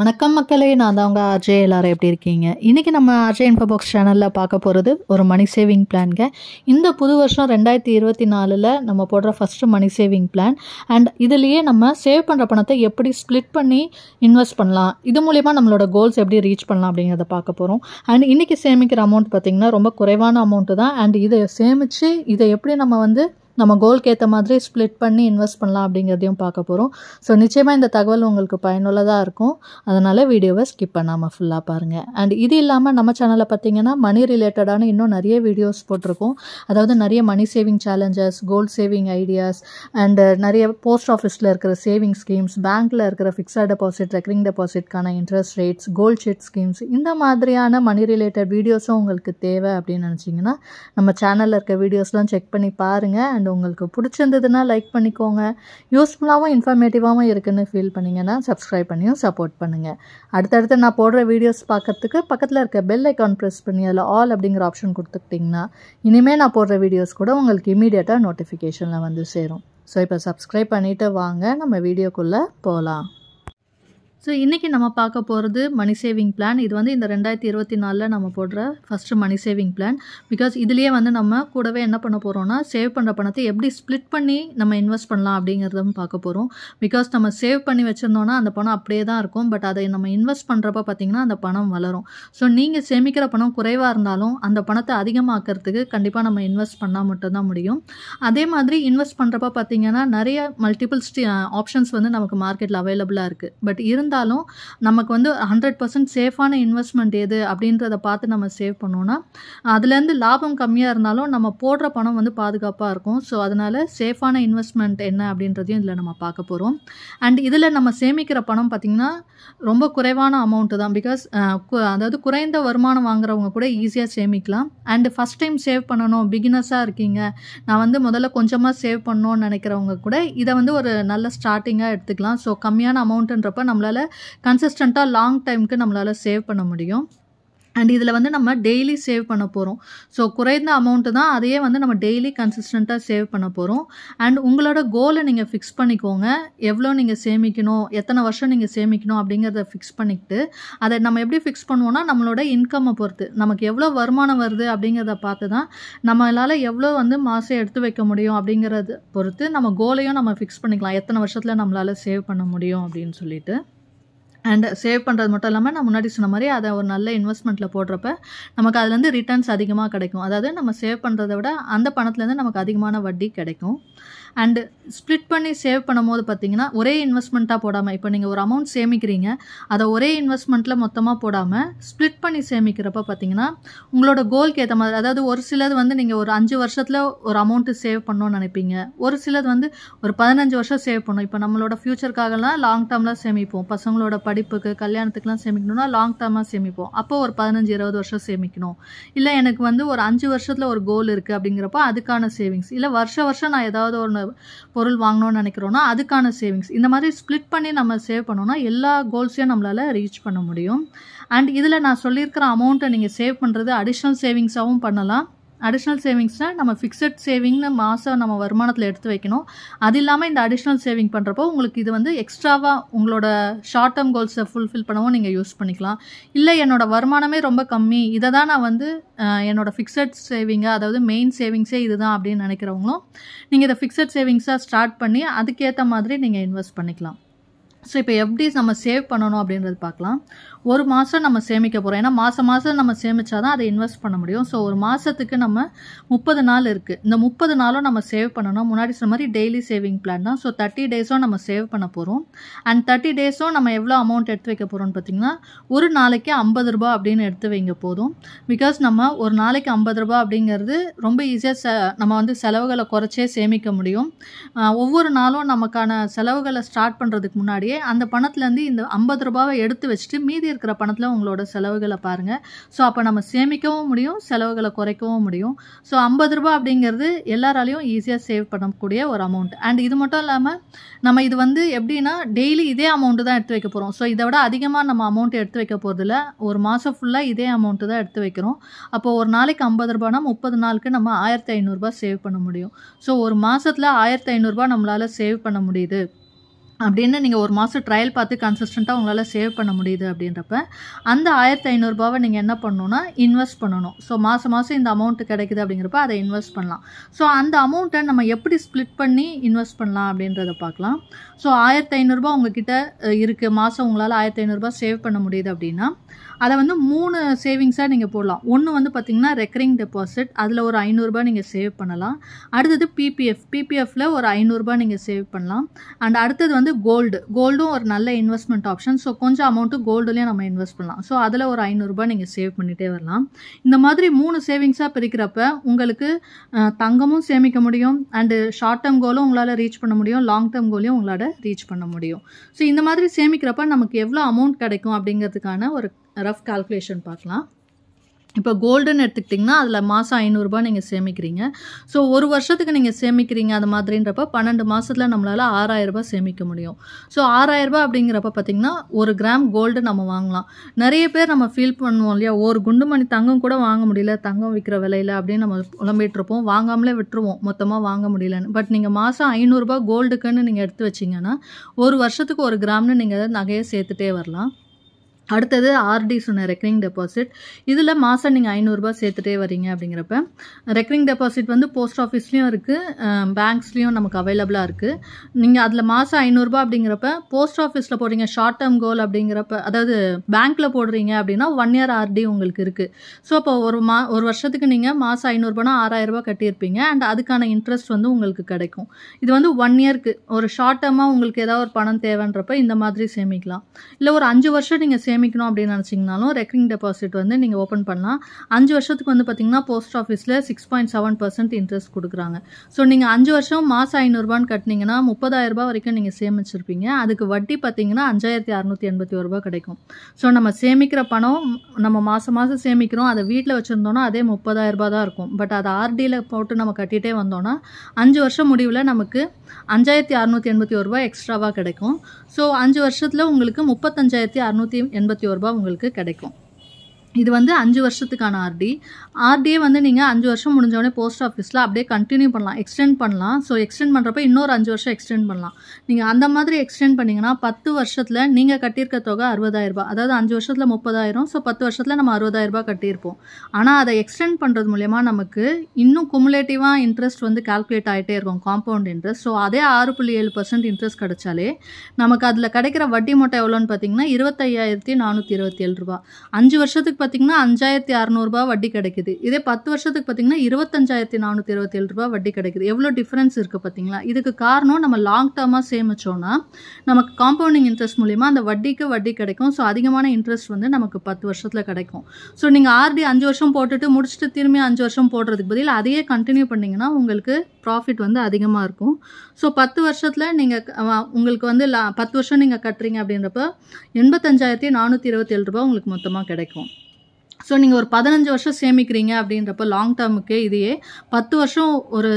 வணக்கம் மக்களே நான் தான் உங்கள் அஜய் எல்லாரும் எப்படி இருக்கீங்க இன்றைக்கி நம்ம அஜய் இன்ஃபோபாக்ஸ் சேனலில் பார்க்க போகிறது ஒரு மணி சேவிங் பிளான்ங்க இந்த புது வருஷம் ரெண்டாயிரத்தி இருபத்தி நாலில் நம்ம போடுற first money saving plan and இதுலேயே நம்ம சேவ் பண்ணுற பணத்தை எப்படி ஸ்ப்ளிட் பண்ணி இன்வெஸ்ட் பண்ணலாம் இது மூலிமா நம்மளோட கோல்ஸ் எப்படி ரீச் பண்ணலாம் அப்படிங்கிறத பார்க்க போகிறோம் அண்ட் இன்றைக்கி சேமிக்கிற அமௌண்ட் பார்த்திங்கன்னா ரொம்ப குறைவான அமௌண்ட்டு தான் அண்ட் இதை சேமித்து இதை எப்படி நம்ம வந்து நம்ம கோல்க்கு ஏற்ற மாதிரி ஸ்ப்ளிட் பண்ணி இன்வெஸ்ட் பண்ணலாம் அப்படிங்கிறதையும் பார்க்க போகிறோம் ஸோ நிச்சயமாக இந்த தகவல் உங்களுக்கு பயனுள்ளதாக இருக்கும் அதனால் வீடியோவை ஸ்கிப் பண்ணாமல் ஃபுல்லாக பாருங்கள் அண்ட் இது இல்லாமல் நம்ம சேனலில் பார்த்தீங்கன்னா மணி ரிலேட்டடான இன்னும் நிறைய வீடியோஸ் போட்டிருக்கோம் அதாவது நிறைய money saving challenges gold saving ideas and நிறைய போஸ்ட் ஆஃபீஸில் இருக்கிற சேவிங் ஸ்கீம்ஸ் பேங்க்கில் இருக்கிற ஃபிக்ஸட் டெபாசிட் ரெக்கரிங் டெபாசிட்கான interest rates gold chit schemes இந்த மாதிரியான மணி ரிலேட்டட் வீடியோஸும் உங்களுக்கு தேவை அப்படின்னு நினச்சிங்கன்னா நம்ம சேனலில் இருக்க வீடியோஸ்லாம் செக் பண்ணி பாருங்கள் அண்ட் அண்ட் உங்களுக்கு பிடிச்சிருந்ததுன்னா லைக் பண்ணிக்கோங்க யூஸ்ஃபுல்லாகவும் இன்ஃபர்மேட்டிவாகவும் இருக்குதுன்னு ஃபீல் பண்ணிங்கன்னா சப்ஸ்கிரைப் பண்ணியும் சப்போர்ட் பண்ணுங்கள் அடுத்தடுத்து நான் போடுற வீடியோஸ் பார்க்குறதுக்கு பக்கத்தில் இருக்க பெல் ஐக்கான் ப்ரெஸ் பண்ணி அதில் ஆல் அப்படிங்கிற ஆப்ஷன் கொடுத்துக்கிட்டிங்கன்னா இனிமேல் நான் போடுற வீடியோஸ் கூட உங்களுக்கு இமீடியட்டாக நோட்டிஃபிகேஷனில் வந்து சேரும் ஸோ இப்போ சப்ஸ்கிரைப் பண்ணிவிட்டு வாங்க நம்ம வீடியோக்குள்ளே போகலாம் ஸோ இன்றைக்கி நம்ம பார்க்க போகிறது மணி சேவிங் பிளான் இது வந்து இந்த ரெண்டாயிரத்தி இருபத்தி நாலில் நம்ம போடுற first money saving plan because இதுலேயே வந்து நம்ம கூடவே என்ன பண்ண போகிறோம்னா சேவ் பண்ணுற பணத்தை எப்படி ஸ்ப்ளிட் பண்ணி நம்ம இன்வெஸ்ட் பண்ணலாம் அப்படிங்கிறதும் பார்க்க போகிறோம் பிகாஸ் நம்ம சேவ் பண்ணி வச்சுருந்தோன்னா அந்த பணம் அப்படியே தான் இருக்கும் பட் அதை நம்ம இன்வெஸ்ட் பண்ணுறப்ப பார்த்திங்கன்னா அந்த பணம் வளரும் ஸோ நீங்கள் சேமிக்கிற பணம் குறைவாக இருந்தாலும் அந்த பணத்தை அதிகமாக்குறதுக்கு கண்டிப்பாக நம்ம இன்வெஸ்ட் பண்ணால் மட்டும்தான் முடியும் அதே மாதிரி இன்வெஸ்ட் பண்ணுறப்ப பார்த்திங்கன்னா நிறைய மல்டிபிள் ஆப்ஷன்ஸ் uh, வந்து நமக்கு மார்க்கெட்டில் அவைலபிளாக இருக்குது பட் இருந்து இருந்தாலும் நமக்கு வந்து ஹண்ட்ரட் பர்சன்ட் சேஃபான இன்வெஸ்ட்மெண்ட் எது அப்படின்றத பார்த்து நம்ம சேவ் பண்ணோன்னா அதுலேருந்து லாபம் கம்மியாக இருந்தாலும் நம்ம போடுற பணம் வந்து பாதுகாப்பாக இருக்கும் ஸோ அதனால் சேஃபான இன்வெஸ்ட்மெண்ட் என்ன அப்படின்றதையும் இதில் நம்ம பார்க்க போகிறோம் அண்ட் இதில் நம்ம சேமிக்கிற பணம் பார்த்திங்கன்னா ரொம்ப குறைவான அமௌண்ட்டு தான் பிகாஸ் அதாவது குறைந்த வருமானம் வாங்குறவங்க கூட ஈஸியாக சேமிக்கலாம் அண்டு ஃபஸ்ட் டைம் சேவ் பண்ணணும் பிகினஸாக இருக்கீங்க நான் வந்து முதல்ல கொஞ்சமாக சேவ் பண்ணணும்னு நினைக்கிறவங்க கூட இதை வந்து ஒரு நல்ல ஸ்டார்டிங்காக எடுத்துக்கலாம் ஸோ கம்மியான அமௌண்ட்டுன்றப்ப நம்மளால் கன்சிஸ்டண்ட்டாக லாங் டைமுக்கு நம்மளால் சேவ் பண்ண முடியும் அண்ட் இதில் வந்து நம்ம டெய்லி சேவ் பண்ண போகிறோம் ஸோ குறைந்த அமௌண்ட்டு தான் அதையே வந்து நம்ம டெய்லி கன்சிஸ்டண்ட்டாக சேவ் பண்ண போகிறோம் அண்ட் உங்களோட கோலை நீங்கள் ஃபிக்ஸ் பண்ணிக்கோங்க எவ்வளோ நீங்கள் சேமிக்கணும் எத்தனை வருஷம் நீங்கள் சேமிக்கணும் அப்படிங்கிறத ஃபிக்ஸ் பண்ணிக்கிட்டு அதை நம்ம எப்படி ஃபிக்ஸ் பண்ணுவோன்னா நம்மளோட இன்கம்மை பொறுத்து நமக்கு எவ்வளோ வருமானம் வருது அப்படிங்கிறத பார்த்து தான் நம்மளால் எவ்வளோ வந்து மாதம் எடுத்து வைக்க முடியும் அப்படிங்கிறத பொறுத்து நம்ம கோலையும் நம்ம ஃபிக்ஸ் பண்ணிக்கலாம் எத்தனை வருஷத்தில் நம்மளால் சேவ் பண்ண முடியும் அப்படின்னு சொல்லிட்டு அண்ட் சேவ் பண்ணுறது மட்டும் இல்லாமல் நான் முன்னாடி சொன்ன மாதிரி அதை ஒரு நல்ல இன்வெஸ்ட்மெண்ட்டில் போடுறப்ப நமக்கு அதுலேருந்து ரிட்டர்ன்ஸ் அதிகமாக கிடைக்கும் அதாவது நம்ம சேவ் பண்ணுறத விட அந்த பணத்துலேருந்து நமக்கு அதிகமான வட்டி கிடைக்கும் அண்டு ஸ்ப்ளிட் பண்ணி சேவ் பண்ணும் போது பார்த்தீங்கன்னா ஒரே இன்வெஸ்ட்மெண்ட்டாக போடாமல் இப்போ நீங்கள் ஒரு அமௌண்ட் சேமிக்கிறீங்க அதை ஒரே இன்வெஸ்ட்மெண்ட்டில் மொத்தமாக போடாமல் ஸ்ப்ளிட் பண்ணி சேமிக்கிறப்ப பார்த்தீங்கன்னா உங்களோட கோல்க்கு ஏற்ற மாதிரி அதாவது ஒரு சிலது வந்து நீங்கள் ஒரு அஞ்சு வருஷத்தில் ஒரு அமௌண்ட்டு சேவ் பண்ணணும்னு நினைப்பீங்க ஒரு சிலது வந்து ஒரு பதினஞ்சு வருஷம் சேவ் பண்ணும் இப்போ நம்மளோட ஃப்யூச்சருக்காகலாம் லாங் டேர்மில் சேமிப்போம் பசங்களோட படிப்புக்கு கல்யாணத்துக்குலாம் சேமிக்கணும்னா லாங் டேர்மாக சேமிப்போம் அப்போ ஒரு பதினஞ்சு இருபது வருஷம் சேமிக்கணும் இல்லை எனக்கு வந்து ஒரு அஞ்சு வருஷத்தில் ஒரு கோல் இருக்குது அப்படிங்கிறப்ப அதுக்கான சேவிங்ஸ் இல்லை வருஷ வருஷம் நான் ஏதாவது ஒரு பொருள் வாங்கணும்னு நினைக்கிறோன்னா அதுக்கான சேவிங்ஸ் இந்த மாதிரி ஸ்ப்ளிட் பண்ணி நம்ம சேவ் பண்ணோன்னா எல்லா கோல்ஸையும் நம்மளால் ரீச் பண்ண முடியும் அண்ட் இதில் நான் சொல்லியிருக்கிற அமௌண்ட்டை நீங்கள் சேவ் பண்ணுறது அடிஷ்னல் சேவிங்ஸாகவும் பண்ணலாம் அடிஷ்னல் சேவிங்ஸ்னால் நம்ம ஃபிக்ஸட் சேவிங்னு மாதம் நம்ம வருமானத்தில் எடுத்து வைக்கணும் அது இல்லாமல் இந்த அடிஷ்னல் சேவிங் பண்ணுறப்போ உங்களுக்கு இது வந்து எக்ஸ்ட்ராவாக உங்களோட ஷார்ட் டேர்ம் கோல்ஸை ஃபுல்ஃபில் பண்ணவும் நீங்கள் யூஸ் பண்ணிக்கலாம் இல்லை என்னோடய வருமானமே ரொம்ப கம்மி இதை தான் நான் வந்து என்னோடய ஃபிக்ஸட் சேவிங்காக அதாவது மெயின் சேவிங்ஸே இது தான் அப்படின்னு நினைக்கிறவங்களும் நீங்கள் இதை ஃபிக்ஸட் சேவிங்ஸாக ஸ்டார்ட் பண்ணி அதுக்கேற்ற மாதிரி நீங்கள் இன்வெஸ்ட் பண்ணிக்கலாம் ஸோ இப்போ எப்படி நம்ம சேவ் பண்ணணும் அப்படின்றது பார்க்கலாம் ஒரு மாதம் நம்ம சேமிக்க போகிறோம் ஏன்னா மாதம் மாதம் நம்ம சேமித்தா தான் அதை இன்வெஸ்ட் பண்ண முடியும் ஸோ ஒரு மாதத்துக்கு நம்ம முப்பது நாள் இருக்குது இந்த முப்பது நாளும் நம்ம சேவ் பண்ணணும் முன்னாடி சொன்ன மாதிரி டெய்லி சேவிங் பிளான் தான் ஸோ தேர்ட்டி டேஸும் நம்ம சேவ் பண்ண போகிறோம் அண்ட் தேர்ட்டி டேஸும் நம்ம எவ்வளோ அமௌண்ட் எடுத்து வைக்க போகிறோம்னு பார்த்திங்கன்னா ஒரு நாளைக்கு ஐம்பது ரூபா அப்படின்னு எடுத்து வைங்க போதும் பிகாஸ் நம்ம ஒரு நாளைக்கு ஐம்பது ரூபா அப்படிங்கிறது ரொம்ப ஈஸியாக நம்ம வந்து செலவுகளை குறைச்சே சேமிக்க முடியும் ஒவ்வொரு நாளும் நமக்கான செலவுகளை ஸ்டார்ட் பண்ணுறதுக்கு முன்னாடி மாதிரியே அந்த பணத்துலேருந்து இந்த ஐம்பது ரூபாவை எடுத்து வச்சுட்டு மீதி இருக்கிற பணத்தில் உங்களோட செலவுகளை பாருங்கள் ஸோ அப்போ நம்ம சேமிக்கவும் முடியும் செலவுகளை குறைக்கவும் முடியும் ஸோ ஐம்பது ரூபா அப்படிங்கிறது எல்லாராலையும் ஈஸியாக சேவ் பண்ணக்கூடிய ஒரு அமௌண்ட் அண்ட் இது மட்டும் இல்லாமல் நம்ம இது வந்து எப்படின்னா டெய்லி இதே அமௌண்ட்டு தான் எடுத்து வைக்க போகிறோம் ஸோ இதை விட அதிகமாக நம்ம அமௌண்ட் எடுத்து வைக்க போகிறதில்ல ஒரு மாதம் ஃபுல்லாக இதே அமௌண்ட்டு தான் எடுத்து வைக்கிறோம் அப்போ ஒரு நாளைக்கு ஐம்பது ரூபானா முப்பது நாளுக்கு நம்ம ஆயிரத்தி ஐநூறுரூபா சேவ் பண்ண முடியும் ஸோ ஒரு மாதத்தில் ஆயிரத்தி ஐநூறுரூபா நம்மளால் சேவ் பண்ண முடியுது அப்படின்னு நீங்கள் ஒரு மாதம் ட்ரையல் பார்த்து கன்சிஸ்டண்ட்டாக உங்களால் சேவ் பண்ண முடியுது அப்படின்றப்ப அந்த ஆயிரத்தி ஐநூறுரூபாவை நீங்கள் என்ன பண்ணணும்னா இன்வெஸ்ட் பண்ணணும் ஸோ மாதம் மாதம் இந்த அமௌண்ட்டு கிடைக்குது அப்படிங்கிறப்ப அதை இன்வெஸ்ட் பண்ணலாம் ஸோ அந்த அமௌண்ட்டை நம்ம எப்படி ஸ்ப்ளிட் பண்ணி இன்வெஸ்ட் பண்ணலாம் அப்படின்றத பார்க்கலாம் ஸோ ஆயிரத்தி ஐநூறுரூபா உங்ககிட்ட இருக்குது மாதம் உங்களால் ஆயிரத்தி ஐநூறுரூபா சேவ் பண்ண முடியுது அப்படின்னா அதை வந்து மூணு சேவிங்ஸாக நீங்கள் போடலாம் ஒன்று வந்து பார்த்திங்கன்னா ரெக்கரிங் டெபாசிட் அதில் ஒரு ஐநூறுரூபா நீங்கள் சேவ் பண்ணலாம் அடுத்தது பிபிஎஃப் பிபிஎஃப்பில் ஒரு ஐநூறுரூபா நீங்கள் சேவ் பண்ணலாம் அண்ட் அடுத்தது வந்து கோல்டு கோல்டும் ஒரு நல்ல இன்வெஸ்ட்மெண்ட் ஆப்ஷன் ஸோ கொஞ்சம் அமௌண்ட்டு கோல்டுலேயும் நம்ம இன்வெஸ்ட் பண்ணலாம் ஸோ அதில் ஒரு ஐநூறுரூபா நீங்கள் சேவ் பண்ணிகிட்டே வரலாம் இந்த மாதிரி மூணு சேவிங்ஸாக பிரிக்கிறப்ப உங்களுக்கு தங்கமும் சேமிக்க முடியும் அண்டு ஷார்ட் டேர்ம் கோலும் உங்களால் ரீச் பண்ண முடியும் லாங் டேர்ம் கோலையும் உங்களால் ரீச் பண்ண முடியும் ஸோ இந்த மாதிரி சேமிக்கிறப்ப நமக்கு எவ்வளோ அமௌண்ட் கிடைக்கும் அப்படிங்கிறதுக்கான ஒரு ரஃப் கால்குலேஷன் பார்க்கலாம் இப்போ கோல்டுன்னு எடுத்துக்கிட்டிங்கன்னா அதில் மாதம் ஐநூறுரூபா நீங்கள் சேமிக்கிறீங்க ஸோ ஒரு வருஷத்துக்கு நீங்கள் சேமிக்கிறீங்க அது மாதிரின்றப்ப பன்னெண்டு மாதத்தில் நம்மளால் ஆறாயிரரூபா சேமிக்க முடியும் ஸோ ஆறாயிரரூபா அப்படிங்கிறப்ப பார்த்திங்கன்னா ஒரு கிராம் கோல்டு நம்ம வாங்கலாம் நிறைய பேர் நம்ம ஃபீல் பண்ணுவோம் இல்லையா ஒரு குண்டு மணி தங்கம் கூட வாங்க முடியல தங்கம் விற்கிற விலையில் அப்படின்னு நம்ம புலம்பிகிட்ருப்போம் வாங்காமலே விட்டுருவோம் மொத்தமாக வாங்க முடியலன்னு பட் நீங்கள் மாதம் ஐநூறுரூபா கோல்டுக்குன்னு நீங்கள் எடுத்து வச்சிங்கன்னா ஒரு வருஷத்துக்கு ஒரு கிராம்னு நீங்கள் நகையை சேர்த்துட்டே வரலாம் அடுத்தது ஆர்டி சொன்ன ரெக்கரிங் டெபாசிட் இதில் மாதம் நீங்கள் ஐநூறுரூபா சேர்த்துட்டே வரீங்க அப்படிங்கிறப்ப ரெக்கரிங் டெபாசிட் வந்து போஸ்ட் ஆஃபீஸ்லேயும் இருக்குது பேங்க்ஸ்லேயும் நமக்கு அவைலபிளாக இருக்குது நீங்கள் அதில் மாதம் ஐநூறுரூபா அப்படிங்கிறப்ப போஸ்ட் ஆஃபீஸில் போடுறீங்க ஷார்ட் டேர்ம் கோல் அப்படிங்கிறப்ப அதாவது பேங்க்கில் போடுறீங்க அப்படின்னா ஒன் இயர் ஆர்டி உங்களுக்கு இருக்குது ஸோ அப்போ ஒரு மா ஒரு வருஷத்துக்கு நீங்கள் மாதம் ஐநூறுரூபானா ஆறாயிரரூபா கட்டியிருப்பீங்க அண்ட் அதுக்கான இன்ட்ரெஸ்ட் வந்து உங்களுக்கு கிடைக்கும் இது வந்து ஒன் இயர்க்கு ஒரு ஷார்ட் டேர்மாக உங்களுக்கு ஏதாவது ஒரு பணம் தேவைன்றப்ப இந்த மாதிரி சேமிக்கலாம் இல்லை ஒரு அஞ்சு வருஷம் நீங்கள் சேமி சேமிக்கணும் அப்படின்னு நினச்சிங்கனாலும் ரெக்கரிங் டெபாசிட் வந்து நீங்கள் ஓப்பன் பண்ணலாம் அஞ்சு வருஷத்துக்கு வந்து பார்த்தீங்கன்னா போஸ்ட் ஆஃபீஸில் six point seven percent interest கொடுக்குறாங்க ஸோ நீங்கள் அஞ்சு வருஷம் மாதம் ஐநூறுரூபான்னு கட்டினீங்கன்னா முப்பதாயிரரூபா வரைக்கும் நீங்கள் சேமிச்சிருப்பீங்க அதுக்கு வட்டி பார்த்தீங்கன்னா அஞ்சாயிரத்தி அறநூற்றி எண்பத்தி ஒரு ரூபா கிடைக்கும் ஸோ நம்ம சேமிக்கிற பணம் நம்ம மாதம் மாதம் சேமிக்கிறோம் அதை வீட்டில் வச்சுருந்தோம்னா அதே முப்பதாயிரரூபா தான் இருக்கும் பட் அதை ஆர்டியில் போட்டு நம்ம கட்டிகிட்டே வந்தோன்னா அஞ்சு வருஷம் முடிவில் நமக்கு அஞ்சாயிரத்தி அறநூற்றி எண்பத்தி ஒரு எக்ஸ்ட்ராவாக கிடைக்கும் ஸோ அஞ்சு வருஷத்தில் உங்களுக்கு முப்பத்தஞ்சாயிரத்தி அறநூற்றி எண்பத்தி எண்பத்தி ஒருபா உங்களுக்கு கிடைக்கும் இது வந்து அஞ்சு வருஷத்துக்கான ஆர்டி ஆர்டியே வந்து நீங்கள் அஞ்சு வருஷம் உடனே போஸ்ட் ஆஃபீஸில் அப்படியே கண்டினியூ பண்ணலாம் எக்ஸ்டெண்ட் பண்ணலாம் ஸோ எக்ஸ்டெண்ட் பண்ணுறப்ப இன்னொரு அஞ்சு வருஷம் எக்ஸ்டெண்ட் பண்ணலாம் நீங்கள் அந்த மாதிரி எக்ஸ்டெண்ட் பண்ணிங்கன்னா பத்து வருஷத்தில் நீங்கள் கட்டியிருக்க தொகை அறுபதாயிரரூபா அதாவது அஞ்சு வருஷத்தில் முப்பதாயிரம் ஸோ பத்து வருஷத்தில் நம்ம அறுபதாயிரரூபா கட்டியிருப்போம் ஆனால் அதை எக்ஸ்டெண்ட் பண்ணுறது மூலயமா நமக்கு இன்னும் குமுலேட்டிவாக இன்ட்ரெஸ்ட் வந்து கால்குலேட் ஆகிட்டே இருக்கும் காம்பவுண்ட் இன்ட்ரெஸ்ட் ஸோ அதே ஆறு புள்ளி ஏழு பர்சன்ட் இன்ட்ரெஸ்ட் கிடைச்சாலே நமக்கு அதில் கிடைக்கிற வட்டி மூட்டை எவ்வளோன்னு பார்த்தீங்கன்னா இருபத்தையாயிரத்தி நானூற்றி இருபத்தி ஏழு ரூபா அஞ்சு வருஷத்துக்கு பார்த்தீங்கன்னா அஞ்சாயிரத்தி அறநூறுபா வட்டி கிடைக்குது இதே பத்து வருஷத்துக்கு பார்த்தீங்கன்னா இருபத்தஞ்சாயிரத்தி நானூற்றி இருபத்தேழு ரூபா வட்டி கிடைக்குது எவ்வளோ டிஃப்ரென்ஸ் இருக்குது பார்த்தீங்களா இதுக்கு காரணம் நம்ம லாங் டேர்மாக சேமித்தோன்னா நமக்கு காம்பவுண்டிங் இன்ட்ரெஸ்ட் மூலிமா அந்த வட்டிக்கு வட்டி கிடைக்கும் ஸோ அதிகமான இன்ட்ரெஸ்ட் வந்து நமக்கு பத்து வருஷத்தில் கிடைக்கும் ஸோ நீங்கள் ஆர்டி அஞ்சு வருஷம் போட்டுட்டு முடிச்சுட்டு திரும்பி அஞ்சு வருஷம் போடுறதுக்கு பதில் அதையே கண்டினியூ பண்ணிங்கன்னா உங்களுக்கு ப்ராஃபிட் வந்து அதிகமாக இருக்கும் ஸோ பத்து வருஷத்தில் நீங்கள் உங்களுக்கு வந்து லா பத்து வருஷம் நீங்கள் கட்டுறீங்க அப்படின்றப்ப எண்பத்தஞ்சாயிரத்தி நானூற்றி இருபத்தேழு ரூபா உங்களுக்கு மொத்தமாக கிடைக்கும் ஸோ நீங்கள் ஒரு பதினஞ்சு வருஷம் சேமிக்கிறீங்க அப்படின்றப்ப லாங் டேர்முக்கு இதையே பத்து வருஷம் ஒரு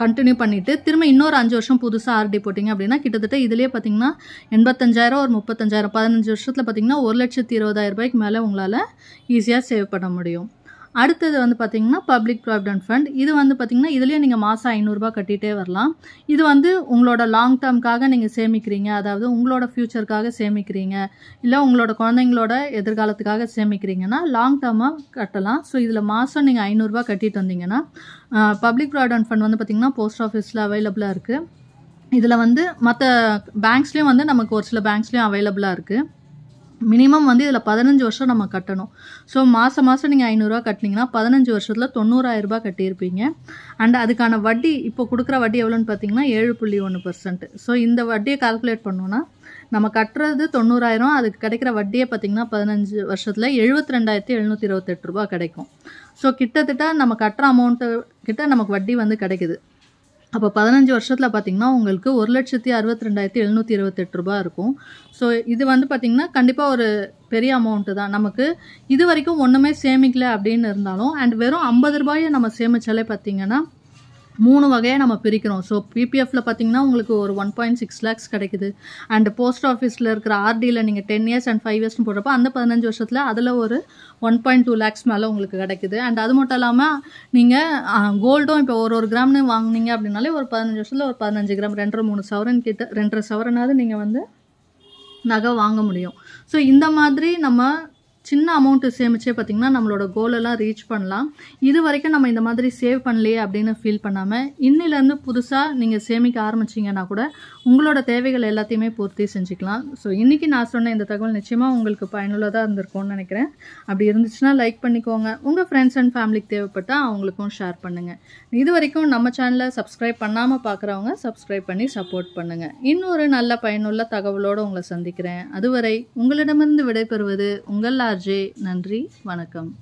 கண்டினியூ பண்ணிவிட்டு திரும்ப இன்னொரு அஞ்சு வருஷம் புதுசாக ஆர்டி போட்டிங்க அப்படின்னா கிட்டத்தட்ட இதிலே பார்த்தீங்கன்னா எண்பத்தஞ்சாயிரம் ஒரு முப்பத்தஞ்சாயிரம் பதினஞ்சு வருஷத்தில் பார்த்தீங்கன்னா ஒரு லட்சத்தி இருபதாயிரம் ரூபாய்க்கு மேலே உங்களால் ஈஸியாக சேவ் பண்ண முடியும் அடுத்தது வந்து பார்த்திங்கன்னா பப்ளிக் ப்ராவிடென்ட் ஃபண்ட் இது வந்து பார்த்திங்கன்னா இதுலேயே நீங்கள் மாதம் ஐநூறுரூபா கட்டிகிட்டே வரலாம் இது வந்து உங்களோட லாங் டேர்ம்காக நீங்கள் சேமிக்கிறீங்க அதாவது உங்களோட ஃப்யூச்சருக்காக சேமிக்கிறீங்க இல்லை உங்களோட குழந்தைங்களோட எதிர்காலத்துக்காக சேமிக்கிறீங்கன்னா லாங் டேர்மாக கட்டலாம் ஸோ இதில் மாதம் நீங்கள் ஐநூறுரூபா கட்டிட்டு வந்தீங்கன்னா பப்ளிக் ப்ராவிடென்ட் ஃபண்ட் வந்து பார்த்திங்கன்னா போஸ்ட் ஆஃபீஸில் அவைலபிளாக இருக்குது இதில் வந்து மற்ற பேங்க்ஸ்லேயும் வந்து நமக்கு ஒரு சில பேங்க்ஸ்லேயும் அவைலபிளாக இருக்குது மினிமம் வந்து இதில் பதினஞ்சு வருஷம் நம்ம கட்டணும் ஸோ மாதம் மாதம் நீங்கள் ஐநூறுரூவா கட்டினீங்கன்னா பதினஞ்சு வருஷத்தில் தொண்ணூறாயிரம் ரூபா கட்டியிருப்பீங்க அண்ட் அதுக்கான வட்டி இப்போ கொடுக்குற வட்டி எவ்வளோன்னு பார்த்தீங்கன்னா ஏழு புள்ளி ஒன்று பர்சன்ட் ஸோ இந்த வட்டியை கால்குலேட் பண்ணோன்னா நம்ம கட்டுறது தொண்ணூறாயிரம் அதுக்கு கிடைக்கிற வட்டியே பார்த்தீங்கன்னா பதினஞ்சு வருஷத்தில் எழுபத்தி ரெண்டாயிரத்தி எழுநூற்றி இருபத்தெட்டு ரூபா கிடைக்கும் ஸோ கிட்டத்தட்ட நம்ம கட்டுற அமௌண்ட்டு கிட்ட நமக்கு வட்டி வந்து கிடைக்குது அப்போ பதினஞ்சு வருஷத்தில் பார்த்திங்கன்னா உங்களுக்கு ஒரு லட்சத்தி அறுபத்தி ரெண்டாயிரத்தி எழுநூற்றி இருபத்தெட்டு ரூபா இருக்கும் ஸோ இது வந்து பார்த்திங்கன்னா கண்டிப்பாக ஒரு பெரிய அமௌண்ட்டு தான் நமக்கு இது வரைக்கும் ஒன்றுமே சேமிக்கல அப்படின்னு இருந்தாலும் அண்ட் வெறும் ஐம்பது ரூபாயை நம்ம சேமித்தாலே பார்த்திங்கன்னா மூணு வகையாக நம்ம பிரிக்கிறோம் ஸோ பிபிஎஃப்ல பார்த்தீங்கன்னா உங்களுக்கு ஒரு ஒன் பாயிண்ட் சிக்ஸ் லேக்ஸ் கிடைக்குது அண்ட் போஸ்ட் ஆஃபீஸில் இருக்கிற ஆர்டியில் நீங்கள் டென் இயர்ஸ் அண்ட் ஃபைவ் இயர்ஸ்னு போடுறப்ப அந்த பதினஞ்சு வருஷத்தில் அதில் ஒரு ஒன் பாயிண்ட் டூ லேக்ஸ் மேலே உங்களுக்கு கிடைக்குது அண்ட் அது மட்டும் இல்லாமல் நீங்கள் கோல்டும் இப்போ ஒரு ஒரு கிராம்னு வாங்கினீங்க அப்படின்னாலே ஒரு பதினஞ்சு வருஷத்தில் ஒரு பதினஞ்சு கிராம் ரெண்டரை மூணு சவரன் கிட்ட ரெண்டரை சவரனாவது நீங்கள் வந்து நகை வாங்க முடியும் ஸோ இந்த மாதிரி நம்ம சின்ன அமௌண்ட்டு சேமிச்சே பார்த்திங்கன்னா நம்மளோட கோலெல்லாம் ரீச் பண்ணலாம் இது வரைக்கும் நம்ம இந்த மாதிரி சேவ் பண்ணலையே அப்படின்னு ஃபீல் பண்ணாமல் இன்னிலேருந்து புதுசாக நீங்கள் சேமிக்க ஆரம்பிச்சிங்கன்னா கூட உங்களோட தேவைகள் எல்லாத்தையுமே பூர்த்தி செஞ்சுக்கலாம் ஸோ இன்றைக்கி நான் சொன்ன இந்த தகவல் நிச்சயமாக உங்களுக்கு பயனுள்ளதாக இருந்திருக்கும்னு நினைக்கிறேன் அப்படி இருந்துச்சுன்னா லைக் பண்ணிக்கோங்க உங்கள் ஃப்ரெண்ட்ஸ் அண்ட் ஃபேமிலிக்கு தேவைப்பட்டால் அவங்களுக்கும் ஷேர் பண்ணுங்கள் இது வரைக்கும் நம்ம சேனலை சப்ஸ்கிரைப் பண்ணாமல் பார்க்குறவங்க சப்ஸ்கிரைப் பண்ணி சப்போர்ட் பண்ணுங்கள் இன்னொரு நல்ல பயனுள்ள தகவலோடு உங்களை சந்திக்கிறேன் அதுவரை உங்களிடமிருந்து விடைபெறுவது உங்கள் ஆர்ஜே நன்றி வணக்கம்